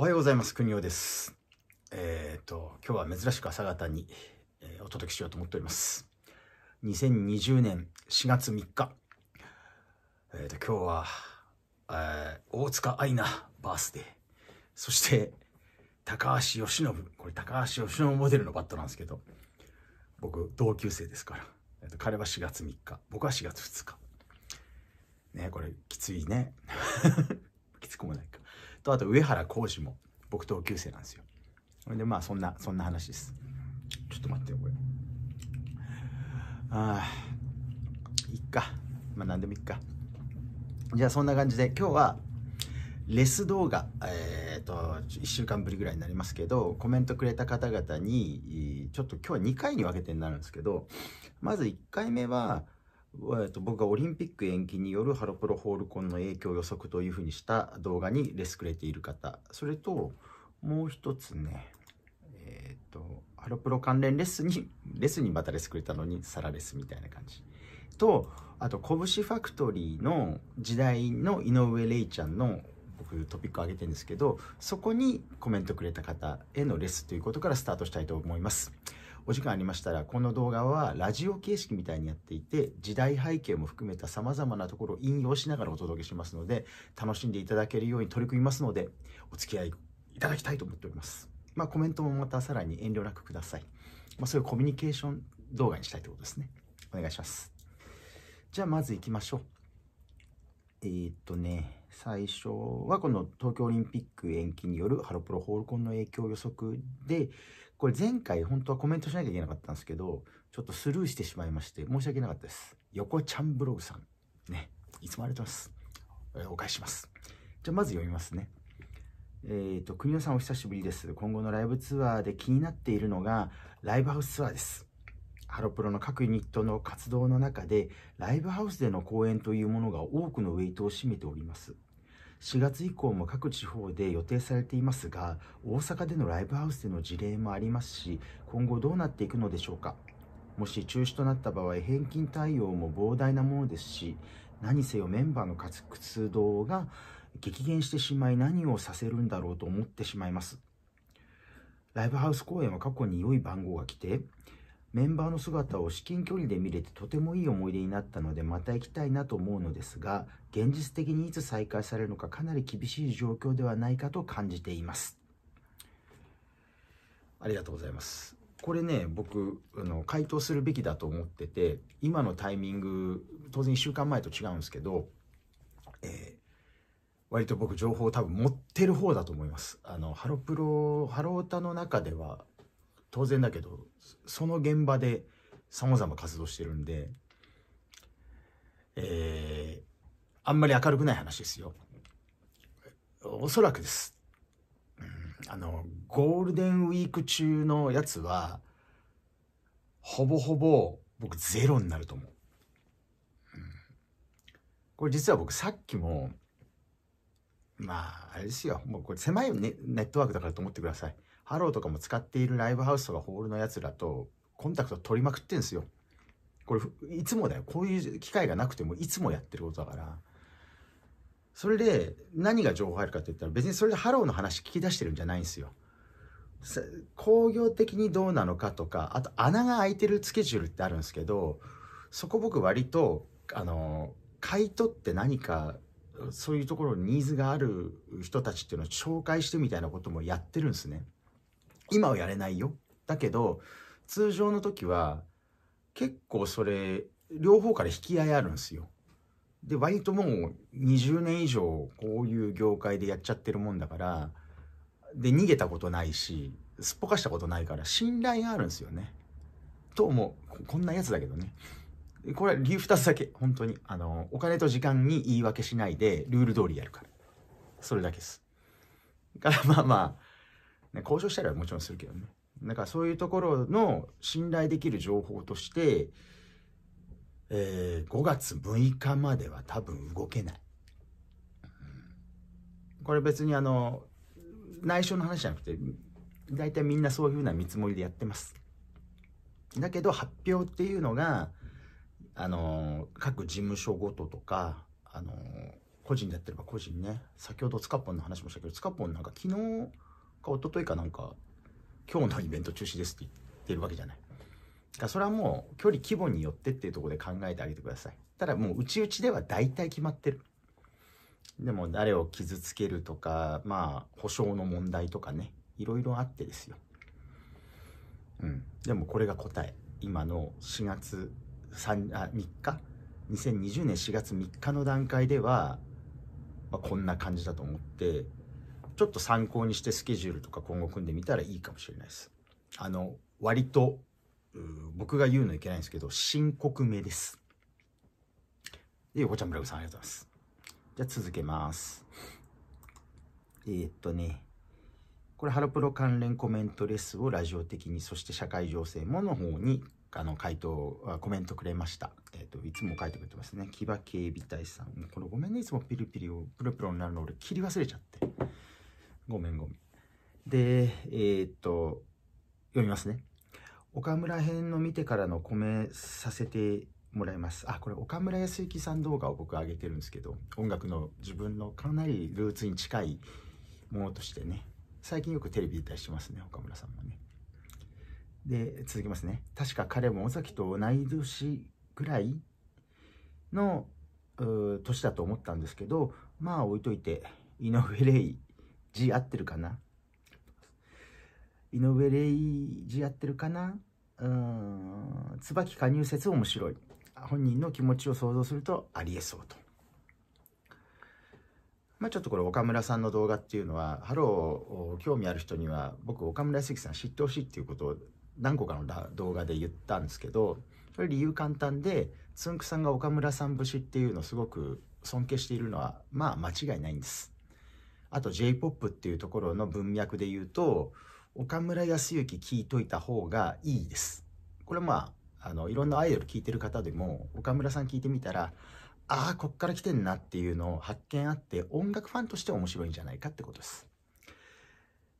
おはようございます。国尾です。えっ、ー、と、今日は珍しく朝方に、えー、お届けしようと思っております。2020年4月3日。えっ、ー、と、今日は、え大塚愛菜バースデー。そして、高橋由伸。これ高橋由伸モデルのバットなんですけど、僕、同級生ですから。えーと、彼は4月3日。僕は4月2日。ね、これ、きついね。きつくもないか。とあと上原浩二も僕同級生なんですよでまあそんなそんな話ですちょっと待ってよこれああいっかまあ何でもいっかじゃあそんな感じで今日はレス動画、えっ、ー、と1週間ぶりぐらいになりますけどコメントくれた方々にちょっと今日は2回に分けてになるんですけどまず1回目はえと、僕がオリンピック延期によるハロプロホールコンの影響予測というふうにした動画にレスくれている方、それと、もう一つね、えっ、ー、と、ハロプロ関連レッスンに、レッスンにまたレスくれたのに、サラレスみたいな感じ。と、あと、拳ファクトリーの時代の井上レイちゃんの僕トピック上げてるんですけど、そこにコメントくれた方へのレッスンということからスタートしたいと思います。お時間ありましたら、この動画はラジオ形式みたいにやっていて、時代背景も含めた様々なところを引用しながらお届けしますので、楽しんでいただけるように取り組みますので、お付き合いいただきたいと思っております。まあ、コメントもまたさらに遠慮なくください。まあ、そういうコミュニケーション動画にしたいということですね。お願いします。じゃあ、まず行きましょう。えー、っとね、最初はこの東京オリンピック延期によるハロプロホールコンの影響予測でこれ前回本当はコメントしなきゃいけなかったんですけど、ちょっとスルーしてしまいまして、申し訳なかったです。横ちゃんブログさん。ね。いつもありがとうございます。お返しします。じゃあまず読みますね。えっ、ー、と、国野さんお久しぶりです。今後のライブツアーで気になっているのが、ライブハウスツアーです。ハロプロの各ユニットの活動の中で、ライブハウスでの公演というものが多くのウェイトを占めております。4月以降も各地方で予定されていますが大阪でのライブハウスでの事例もありますし今後どうなっていくのでしょうかもし中止となった場合返金対応も膨大なものですし何せよメンバーの活動が激減してしまい何をさせるんだろうと思ってしまいますライブハウス公演は過去に良い番号が来てメンバーの姿を至近距離で見れてとてもいい思い出になったのでまた行きたいなと思うのですが現実的にいつ再開されるのかかなり厳しい状況ではないかと感じていますありがとうございますこれね僕あの回答するべきだと思ってて今のタイミング当然1週間前と違うんですけど、えー、割と僕情報を多分持ってる方だと思いますあのハロプロハロータの中では当然だけどその現場でさまざま活動してるんでえー、あんまり明るくない話ですよおそらくです、うん、あのゴールデンウィーク中のやつはほぼほぼ僕ゼロになると思う、うん、これ実は僕さっきもまああれですよもうこれ狭いネネットワークだからと思ってくださいハローとかも使っているライブハウスとかホールのやつらとコンタクト取りまくってんすよ。これ、いつもだよ。こういう機会がなくてもいつもやってることだから。それで何が情報入るかって言ったら別にそれでハローの話聞き出してるんじゃないんですよ。工業的にどうなのかとか、あと穴が開いてるスケジュールってあるんですけど、そこ僕割と、あの、買い取って何かそういうところにニーズがある人たちっていうのを紹介してみたいなこともやってるんですね。今はやれないよ。だけど、通常の時は、結構それ、両方から引き合いあるんですよ。で、割ともう20年以上こういう業界でやっちゃってるもんだから、で、逃げたことないし、すっぽかしたことないから信頼があるんですよね。と思う。こんなやつだけどね。これは理由2つだけ。本当に。あの、お金と時間に言い訳しないで、ルール通りやるから。それだけです。からまあまあ、ね、交渉したらはもちろんするけどね。だからそういうところの信頼できる情報として、えー、5月6日までは多分動けない。これ別にあの、内緒の話じゃなくて、大体みんなそういうふうな見積もりでやってます。だけど発表っていうのが、あの、各事務所ごととか、あの、個人でやってれば個人ね、先ほどつかぽんの話もしたけど、つかぽんなんか昨日、か一昨日かなんか、今日のイベント中止ですって言ってるわけじゃない。だそれはもう距離規模によってっていうところで考えてあげてください。ただもう内々では大体決まってる。でも誰を傷つけるとか、まあ保証の問題とかね、いろいろあってですよ。うん。でもこれが答え。今の4月 3, あ3日2020年4月3日の段階では、まあ、こんな感じだと思ってちょっと参考にしてスケジュールとか今後組んでみたらいいかもしれないです。あの、割と、僕が言うのいけないんですけど、深刻めです。で、横ちゃんブラグさんありがとうございます。じゃあ続けます。えー、っとね、これハロプロ関連コメントレスをラジオ的に、そして社会情勢もの方に、あの、回答、コメントくれました。えー、っと、いつも書いてくれてますね。木場警備隊さん。このごめんね、いつもピリピリを、プロプロになるの俺切り忘れちゃって。ごめんごめん。で、えー、っと、読みますね。岡村編の見てからのコメさせてもらいます。あ、これ岡村康之さん動画を僕上げてるんですけど、音楽の自分のかなりルーツに近いものとしてね、最近よくテレビ出たりしますね、岡村さんもね。で、続きますね。確か彼も尾崎と同い年ぐらいの年だと思ったんですけど、まあ置いといて、井上玲字合ってるかな井上礼儀字合ってるかなうん椿加入説面白い本人の気持ちを想像するとありえそうと。まあ、ちょっとこれ岡村さんの動画っていうのはハロー興味ある人には僕岡村関さん知ってほしいっていうことを何個かの動画で言ったんですけどそれ理由簡単でつんくさんが岡村さん節っていうのをすごく尊敬しているのはまあ間違いないんです。あと J-POP っていうところの文脈で言うと、岡村康之聞いといた方がいいです。これまあ、あの、いろんなアイドル聞いてる方でも、岡村さん聞いてみたら、ああ、こっから来てんなっていうのを発見あって、音楽ファンとして面白いんじゃないかってことです。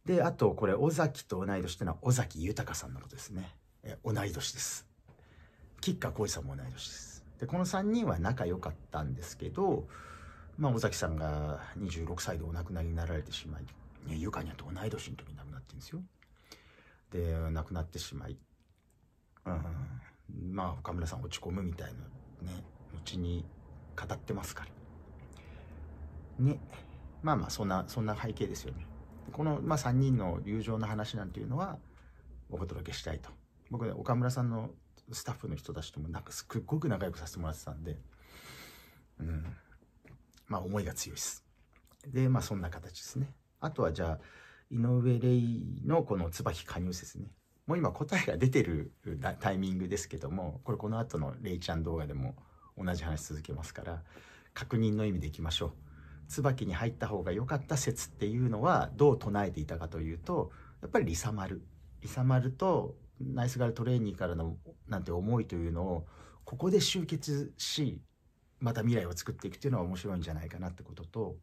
で、あと、これ、尾崎と同い年ってのは尾崎豊さんのことですね。え同い年です。吉川晃司さんも同い年です。で、この3人は仲良かったんですけど、まあ、尾崎さんが26歳でお亡くなりになられてしまい、ね、ゆかにと同い年の時に亡くなってるんですよ。で亡くなってしまい、うん、まあ岡村さん落ち込むみたいなね後に語ってますから。ねまあまあそんなそんな背景ですよね。この、まあ、3人の友情の話なんていうのはお届けしたいと。僕ね岡村さんのスタッフの人たちともなんかすっごく仲良くさせてもらってたんで。うんまあ、思いが強いです。で、まあ、そんな形ですね。あとは、じゃあ、井上レイのこの椿加入説ね。もう今答えが出てるタイミングですけども、これこの後のレイちゃん動画でも同じ話続けますから、確認の意味でいきましょう。椿に入った方が良かった説っていうのはどう唱えていたかというと、やっぱりリサマル。リサマルとナイスガールトレーニーからのなんて思いというのを、ここで集結し、また未来を作っていくっていうのは面白いんじゃないかなってことと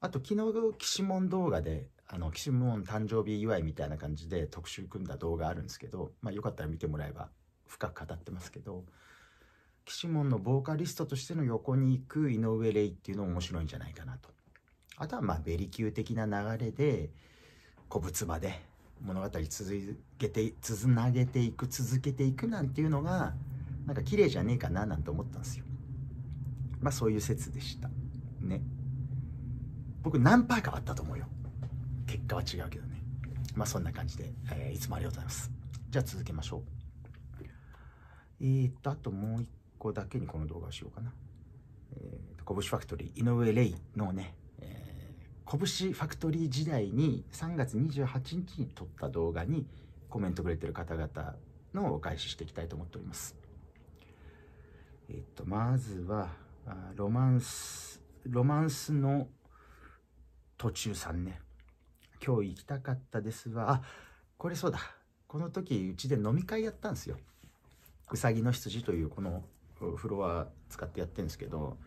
あと昨日岸門動画であの岸門誕生日祝いみたいな感じで特集組んだ動画あるんですけど、まあ、よかったら見てもらえば深く語ってますけど岸門のボーカリストとしての横に行く井上レっていうのも面白いんじゃないかなと。あとはまあベリキュー的な流れで古物場で物語続けてつなげていく続けていくなんていうのがなんか綺麗じゃねえかななんて思ったんですよ。まあそういう説でしたね僕何パーかあったと思うよ結果は違うけどねまあそんな感じで、えー、いつもありがとうございますじゃあ続けましょうえー、っとあともう一個だけにこの動画をしようかなえー、拳ファクトリー井上レイのね、えー、拳ファクトリー時代に3月28日に撮った動画にコメントくれてる方々のお返ししていきたいと思っておりますえっとまずはロマンス、ロマンスの途中さんね。今日行きたかったですわ。あ、これそうだ。この時、うちで飲み会やったんですよ。うさぎの羊というこのフロア使ってやってるんですけど、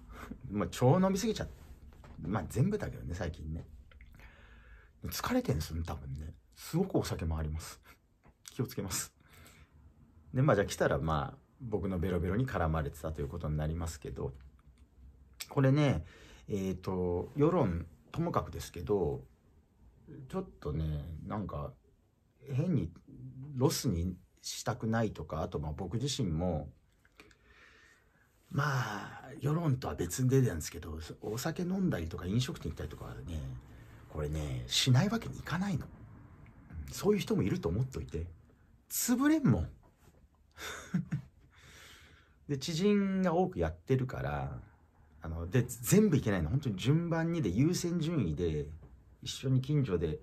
まあ、超飲みすぎちゃって。まあ、全部だけどね、最近ね。疲れてるんですよ多分ね。すごくお酒もあります。気をつけます。で、まあ、じゃあ来たら、まあ、僕のベロベロに絡まれてたということになりますけどこれねえっ、ー、と世論ともかくですけどちょっとねなんか変にロスにしたくないとかあとまあ僕自身もまあ世論とは別にてるんですけどお酒飲んだりとか飲食店行ったりとかねこれねしないわけにいかないの、そういう人もいると思っといて潰れんもん で知人が多くやってるからあので全部いけないの本当に順番にで優先順位で一緒に近所で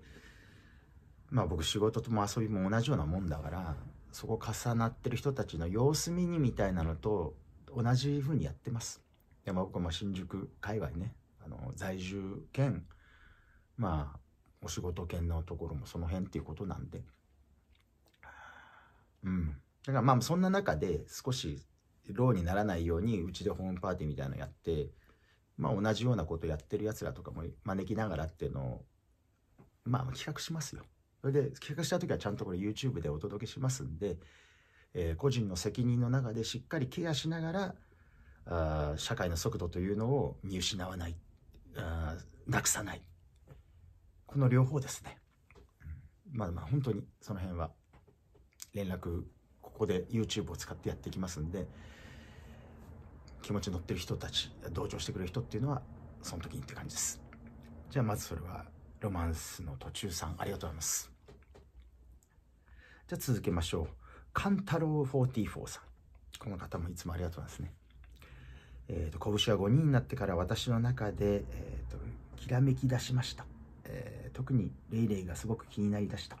まあ僕仕事とも遊びも同じようなもんだからそこ重なってる人たちの様子見にみたいなのと同じふうにやってます。でまあ、僕は新宿界隈ねあの在住兼まあお仕事兼のところもその辺っていうことなんでうんだからまあそんな中で少しローにならないようにうちでホームパーティーみたいなのやって、まあ、同じようなことやってるやつらとかも招きながらっていうのを、まあ、企画しますよ。それで企画した時はちゃんとこれ YouTube でお届けしますんで、えー、個人の責任の中でしっかりケアしながらあ社会の速度というのを見失わないあなくさないこの両方ですね、まあまあ本当にその辺は連絡ここで YouTube を使ってやっていきますんで気持ち乗ってる人たち同調してくれる人っていうのはその時にって感じですじゃあまずそれはロマンスの途中さんありがとうございますじゃあ続けましょうカンタロウ44さんこの方もいつもありがとうございますねえーと、拳は5人になってから私の中で、えーと、ときらめき出しました、えー、特にレイレイがすごく気になりだした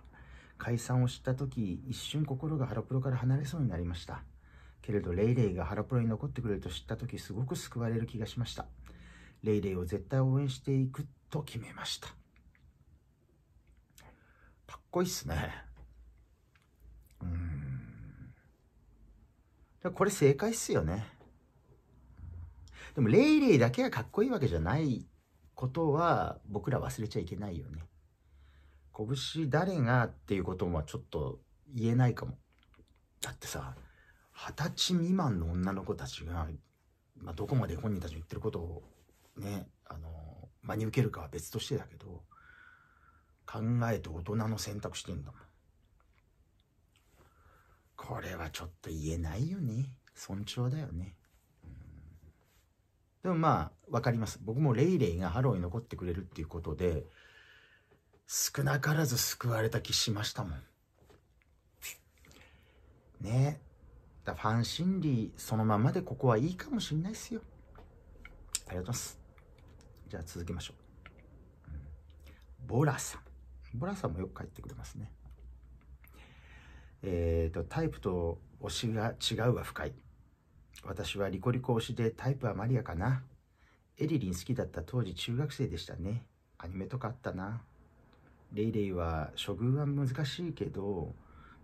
解散を知った時一瞬心がハロプロから離れそうになりましたけれどレイレイがハロプロに残ってくれると知った時すごく救われる気がしましたレイレイを絶対応援していくと決めましたかっこいいっすねうんこれ正解っすよねでもレイレイだけがかっこいいわけじゃないことは僕ら忘れちゃいけないよね拳誰がっていうこともちょっと言えないかも。だってさ、二十歳未満の女の子たちが、まあ、どこまで本人たちの言ってることをね、あの、真に受けるかは別としてだけど、考えて大人の選択してんだもん。これはちょっと言えないよね。尊重だよね。でもまあ、わかります。僕もレイレイがハロィン残ってくれるっていうことで、少なからず救われた気しましたもん。ねだファン心理そのままでここはいいかもしれないですよ。ありがとうございます。じゃあ続けましょう。うん、ボラさん。ボラさんもよく帰ってくれますね。えっ、ー、と、タイプと推しが違うは深い。私はリコリコ推しでタイプはマリアかな。エリリン好きだった当時中学生でしたね。アニメとかあったな。レイレイは処遇は難しいけど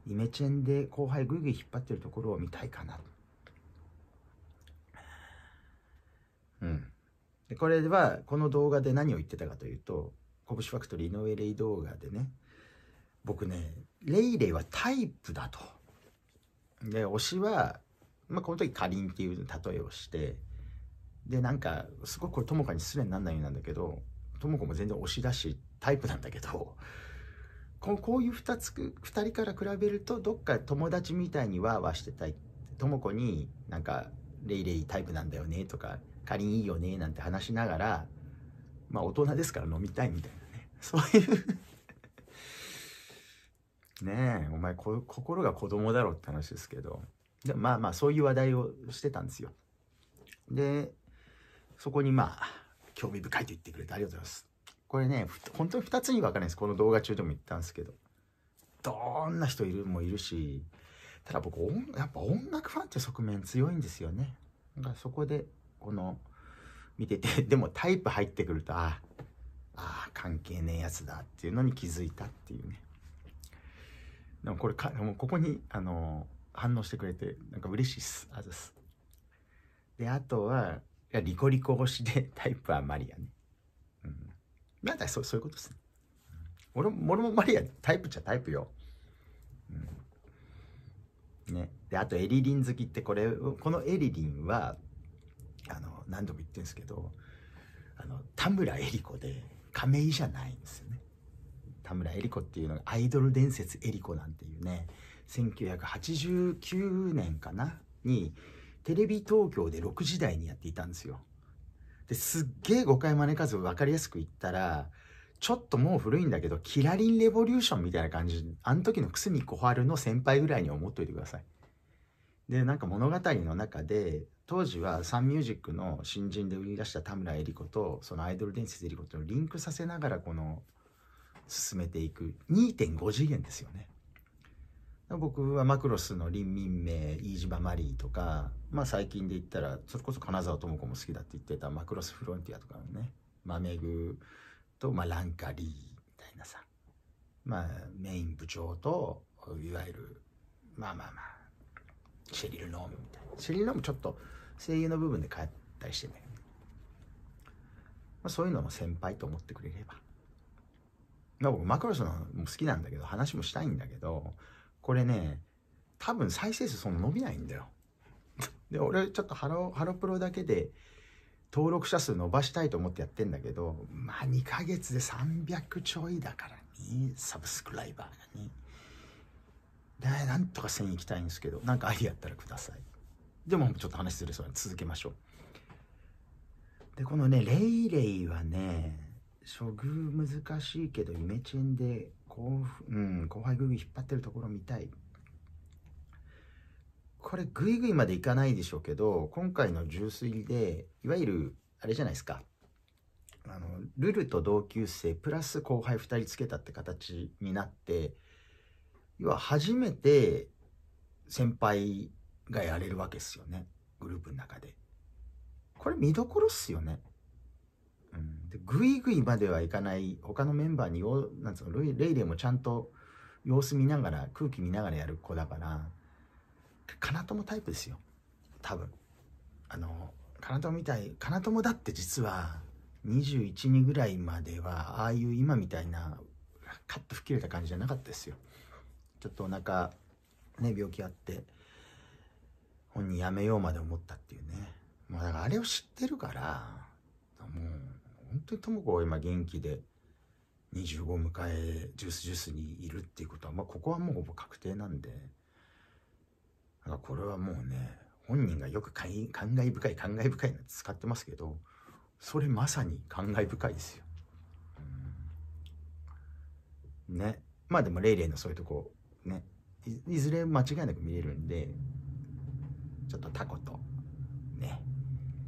イメチェンで後輩ぐいぐい引っ張ってるところを見たいかなうんでこれはこの動画で何を言ってたかというと拳ファクトリー井上レイ動画でね僕ねレイレイはタイプだとで推しは、まあ、この時かりんっていう例えをしてでなんかすごくこれともかに失礼にならないようなんだけどともこも全然押し出しタイプなんだけどここういう 2, つ2人から比べるとどっか友達みたいにわーわーしてたいともこになんか「レイレイタイプなんだよね」とか「かりんいいよね」なんて話しながらまあ大人ですから飲みたいみたいなね そういう ねえお前心が子供だろって話ですけどでまあまあそういう話題をしてたんですよでそこにまあ興味深いと言ってくれてありがとうございます。これね、本当に2つに分かれるんです。この動画中でも言ったんですけど。どんな人いるもいるし、ただ僕、やっぱ音楽ファンって側面強いんですよね。だからそこで、この、見てて、でもタイプ入ってくると、ああ、関係ねえやつだっていうのに気づいたっていうね。でもこれか、もうここに、あの、反応してくれて、なんか嬉しいっす。あざす。で、あとは、やリコリコ推しで タイプはマリアね。うん。まだそうそういうことっすね。俺も俺もマリアタイプじゃタイプよ。うん、ね。で、あとエリリン好きってこれ、このエリリンは、あの、何度も言ってるんですけど、あの、田村エリ子で、亀井じゃないんですよね。田村エリ子っていうのがアイドル伝説エリ子なんていうね、1989年かなに、テレビ東京で6時台にやっていたんですよ。ですっげえ誤解招かず分かりやすく言ったら、ちょっともう古いんだけど、キラリンレボリューションみたいな感じ、あの時の久住小春の先輩ぐらいに思っといてください。で、なんか物語の中で、当時はサンミュージックの新人で売り出した田村恵里子と、そのアイドル伝説恵里子とリンクさせながら、この、進めていく2.5次元ですよね。僕はマクロスの林民名飯島マリーとか、まあ、最近で言ったらそれこそ金沢智子も好きだって言ってたマクロスフロンティアとかのねマメグと、まあ、ランカリーみたいなさ、まあ、メイン部長といわゆるまあまあまあシェリル・ノームみたいなシェリル・ノームちょっと声優の部分で変えたりしてね、まあ、そういうのも先輩と思ってくれれば、まあ、僕マクロスのも好きなんだけど話もしたいんだけどこれね、多分再生数そんな伸びないんだよ。で、俺ちょっとハロ、ハロプロだけで登録者数伸ばしたいと思ってやってんだけど、まあ2ヶ月で300ちょいだからね、サブスクライバーがね。ね、なんとか1000いきたいんですけど、なんかアイディアあったらください。でもちょっと話するそう続けましょう。で、このね、レイレイはね、処遇難しいけどイメチェンで後,、うん、後輩グイグイ引っ張ってるところ見たいこれグイグイまでいかないでしょうけど今回の純粋でいわゆるあれじゃないですかあのルルと同級生プラス後輩2人つけたって形になって要は初めて先輩がやれるわけですよねグループの中でこれ見どころっすよねうん、でぐいぐいまではいかない他のメンバーによなんつうのレイレイもちゃんと様子見ながら空気見ながらやる子だからかなともタイプですよ多分あのかなともみたいかなともだって実は212ぐらいまではああいう今みたいなカッと吹っ切れた感じじゃなかったですよちょっとお腹ね病気あって本人やめようまで思ったっていうねもうだからあれを知ってるからもう本当にとも子が今元気で25を迎えジュースジュースにいるっていうことは、まあ、ここはもうほぼ確定なんでなこれはもうね本人がよく感慨深い感慨深いなんて使ってますけどそれまさに感慨深いですよ。ねまあでもレイレイのそういうとこねいずれ間違いなく見れるんでちょっとタコとね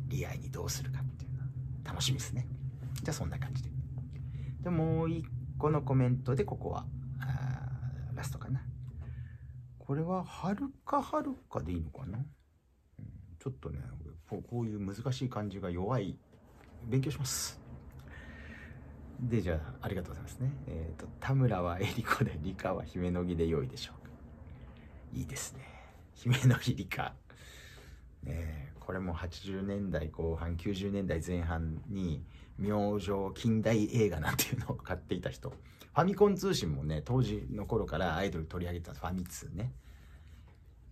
リアにどうするかっていうのは楽しみですね。じゃあそんな感じで。で、もう一個のコメントで、ここは、ラストかな。これは、はるかはるかでいいのかな、うん、ちょっとねこういう難しい漢字が弱い。勉強します。で、じゃあ、ありがとうございますね。えっ、ー、と、田村はえりこで、理科は姫の木で良いでしょうか。いいですね。姫の木理ねえ。これも80年代後半90年代前半に明星近代映画なんていうのを買っていた人ファミコン通信もね当時の頃からアイドル取り上げたファミ通ね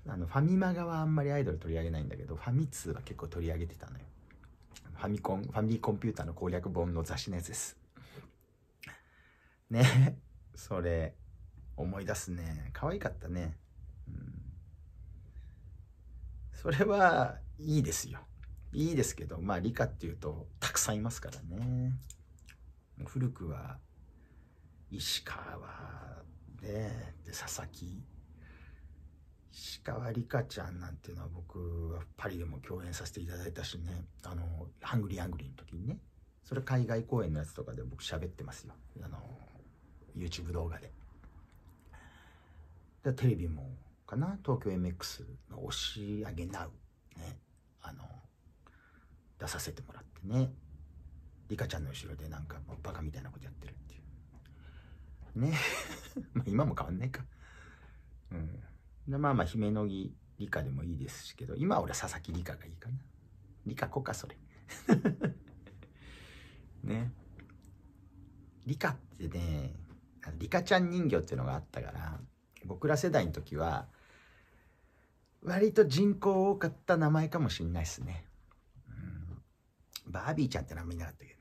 あのファミマ側はあんまりアイドル取り上げないんだけどファミ通は結構取り上げてたのよファミコンファミリーコンピューターの攻略本の雑誌のやつですねそれ思い出すね可愛かったね、うん、それはいいですよ。いいですけど、まあ理科っていうとたくさんいますからね。古くは石川で、で佐々木石川理香ちゃんなんていうのは僕はパリでも共演させていただいたしねあのハングリーハングリーの時にねそれ海外公演のやつとかで僕喋ってますよあの YouTube 動画ででテレビもかな東京 MX の「押し上げナウ。ねあの出させてもらってねリカちゃんの後ろでなんかもうバカみたいなことやってるっていうね ま今も変わんないかうんでまあまあ姫野木リカでもいいですけど今は俺佐々木リカがいいかな理科子かそれ ねリカってねリカちゃん人形っていうのがあったから僕ら世代の時は割と人口多かった名前かもしんないですね。うん、バービーちゃんって名前なかったけど。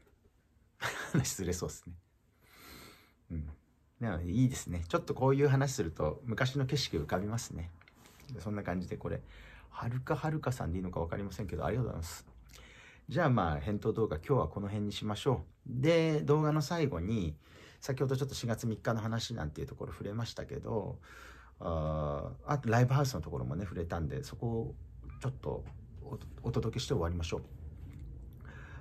話ずれそうですね。うん。なのでいいですね。ちょっとこういう話すると昔の景色浮かびますね。そんな感じでこれ、はるかはるかさんでいいのか分かりませんけど、ありがとうございます。じゃあまあ、返答動画今日はこの辺にしましょう。で、動画の最後に、先ほどちょっと4月3日の話なんていうところ触れましたけど、ああとライブハウスのところもね触れたんでそこをちょっとお届けして終わりましょう。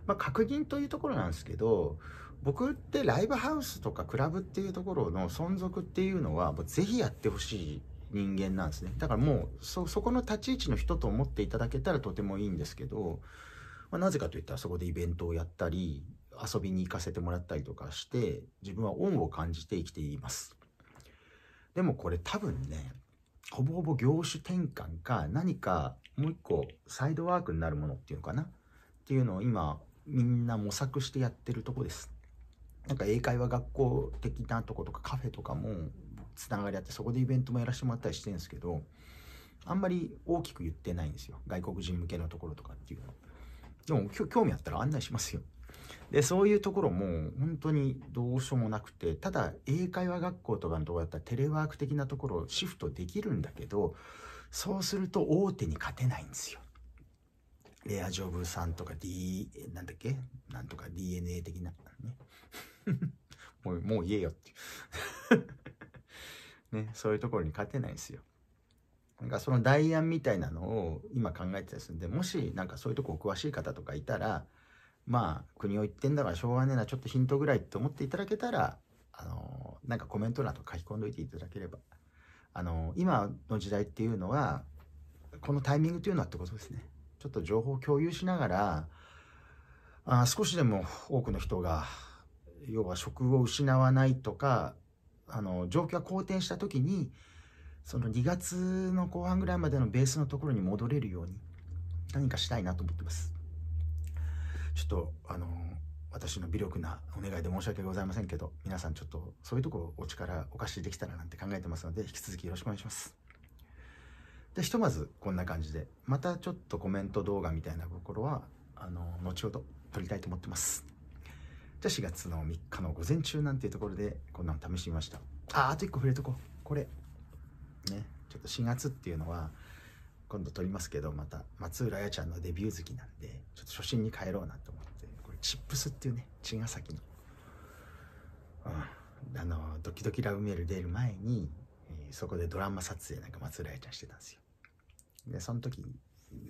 まあ、確認というところなんですけど僕ってライブハウスとかクラブっていうところの存続っていうのはもうぜひやってほしい人間なんですねだからもうそこの立ち位置の人と思っていただけたらとてもいいんですけど、まあ、なぜかといったらそこでイベントをやったり遊びに行かせてもらったりとかして自分は恩を感じて生きています。でもこれ多分ね、ほぼほぼ業種転換か、何かもう一個サイドワークになるものっていうのかなっていうのを今、みんな模索してやってるとこです。なんか英会話学校的なとことかカフェとかもつながりあって、そこでイベントもやらせてもらったりしてるんですけど、あんまり大きく言ってないんですよ。外国人向けのところとかっていうのでも、興味あったら案内しますよ。でそういうところも本当にどうしようもなくてただ英会話学校とかのとこだったらテレワーク的なところをシフトできるんだけどそうすると大手に勝てないんですよ。レアジョブさんとか D なんだっけなんとか DNA 的な、ね、もうもう言えよっていう ね、そういうところに勝てないんですよ。なんかその代案みたいなのを今考えてたりするんでもしなんかそういうとこお詳しい方とかいたらまあ、国を言ってんだからしょうがねえな、ちょっとヒントぐらいって思っていただけたら、あのー、なんかコメント欄とか書き込んどいていただければ。あのー、今の時代っていうのは、このタイミングというのはってことですね。ちょっと情報を共有しながら、あ少しでも多くの人が、要は職を失わないとか、あの、状況が好転した時に、その2月の後半ぐらいまでのベースのところに戻れるように、何かしたいなと思ってます。ちょっとあの私の微力なお願いで申し訳ございませんけど皆さんちょっとそういうところお力お貸しできたらなんて考えてますので引き続きよろしくお願いします。でひとまずこんな感じでまたちょっとコメント動画みたいなところはあの後ほど撮りたいと思ってます。じゃあ4月の3日の午前中なんていうところでこんなの試してみました。ああと1個触れとこう。これ。ね。ちょっと4月っていうのは今度撮りますけどまた松浦彩ちゃんのデビュー好きなんでちょっと初心に帰ろうなと思ってこれチップスっていうね茅ヶ崎の、うん、あのドキドキラブメール出る前に、えー、そこでドラマ撮影なんか松浦彩ちゃんしてたんですよでその時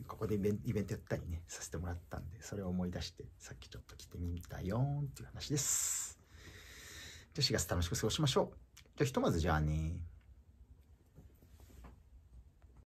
ここでイベントやったりねさせてもらったんでそれを思い出してさっきちょっと来てみたよーっていう話ですじゃあ4月楽しく過ごしましょうじゃあひとまずじゃあね